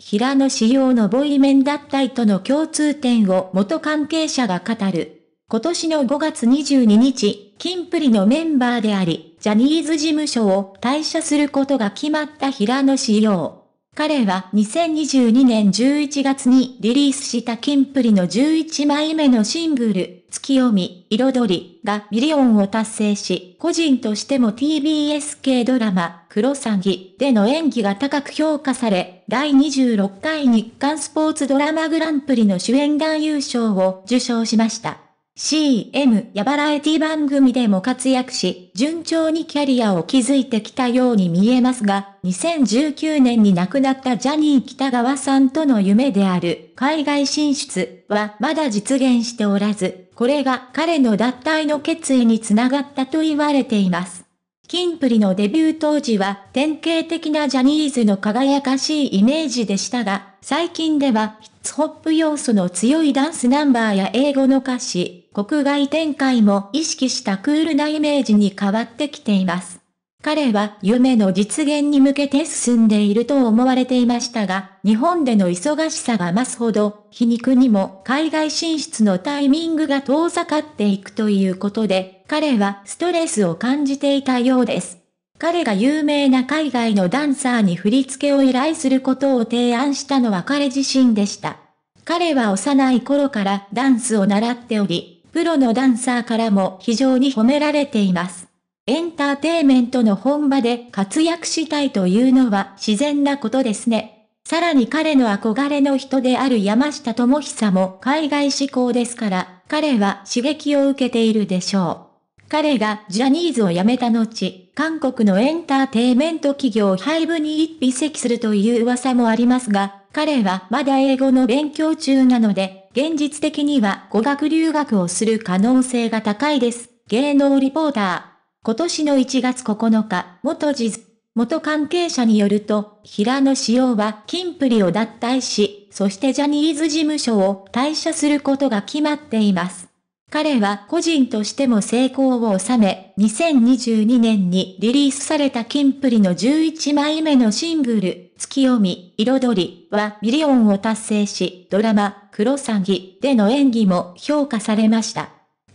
平野仕様のボイメン脱退との共通点を元関係者が語る。今年の5月22日、金プリのメンバーであり、ジャニーズ事務所を退社することが決まった平野仕様。彼は2022年11月にリリースした金プリの11枚目のシングル、月読み、彩りがミリオンを達成し、個人としても TBS 系ドラマ、クロサギでの演技が高く評価され、第26回日刊スポーツドラマグランプリの主演男優賞を受賞しました。CM やバラエティ番組でも活躍し、順調にキャリアを築いてきたように見えますが、2019年に亡くなったジャニー北川さんとの夢である海外進出はまだ実現しておらず、これが彼の脱退の決意につながったと言われています。キンプリのデビュー当時は典型的なジャニーズの輝かしいイメージでしたが、最近ではヒッツホップ要素の強いダンスナンバーや英語の歌詞、国外展開も意識したクールなイメージに変わってきています。彼は夢の実現に向けて進んでいると思われていましたが、日本での忙しさが増すほど、皮肉にも海外進出のタイミングが遠ざかっていくということで、彼はストレスを感じていたようです。彼が有名な海外のダンサーに振り付けを依頼することを提案したのは彼自身でした。彼は幼い頃からダンスを習っており、プロのダンサーからも非常に褒められています。エンターテイメントの本場で活躍したいというのは自然なことですね。さらに彼の憧れの人である山下智久も海外志向ですから、彼は刺激を受けているでしょう。彼がジャニーズを辞めた後、韓国のエンターテイメント企業ハイブに一匹席するという噂もありますが、彼はまだ英語の勉強中なので、現実的には語学留学をする可能性が高いです。芸能リポーター。今年の1月9日、元ジズ。元関係者によると、平野紫耀は金プリを脱退し、そしてジャニーズ事務所を退社することが決まっています。彼は個人としても成功を収め、2022年にリリースされたキンプリの11枚目のシングル、月読み、彩りはミリオンを達成し、ドラマ、クロサギでの演技も評価されました。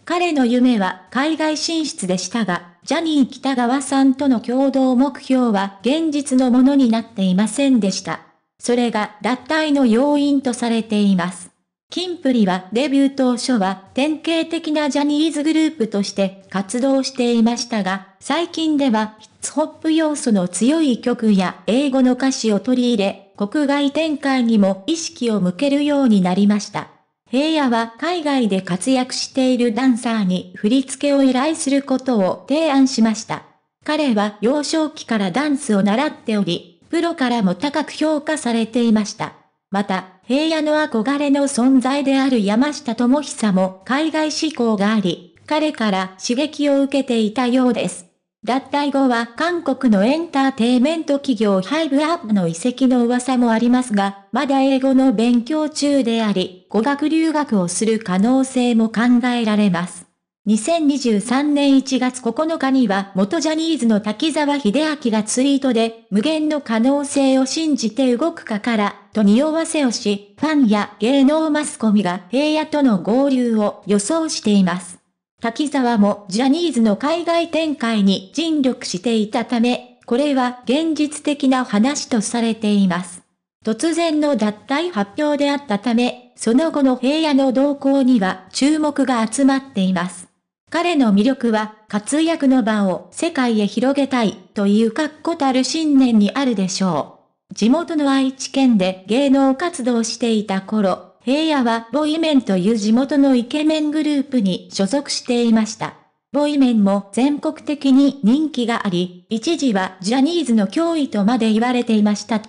彼の夢は海外進出でしたが、ジャニー北川さんとの共同目標は現実のものになっていませんでした。それが脱退の要因とされています。キンプリはデビュー当初は典型的なジャニーズグループとして活動していましたが、最近ではヒッツホップ要素の強い曲や英語の歌詞を取り入れ、国外展開にも意識を向けるようになりました。平野は海外で活躍しているダンサーに振り付けを依頼することを提案しました。彼は幼少期からダンスを習っており、プロからも高く評価されていました。また、平野の憧れの存在である山下智久も海外志向があり、彼から刺激を受けていたようです。脱退後は韓国のエンターテイメント企業ハイブアップの遺跡の噂もありますが、まだ英語の勉強中であり、語学留学をする可能性も考えられます。2023年1月9日には元ジャニーズの滝沢秀明がツイートで、無限の可能性を信じて動くかから、と匂わせをし、ファンや芸能マスコミが平野との合流を予想しています。滝沢もジャニーズの海外展開に尽力していたため、これは現実的な話とされています。突然の脱退発表であったため、その後の平野の動向には注目が集まっています。彼の魅力は活躍の場を世界へ広げたいという確固たる信念にあるでしょう。地元の愛知県で芸能活動していた頃、平野はボイメンという地元のイケメングループに所属していました。ボイメンも全国的に人気があり、一時はジャニーズの脅威とまで言われていました。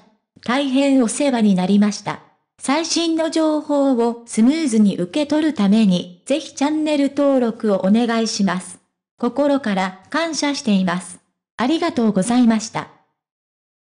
大変お世話になりました。最新の情報をスムーズに受け取るために、ぜひチャンネル登録をお願いします。心から感謝しています。ありがとうございました。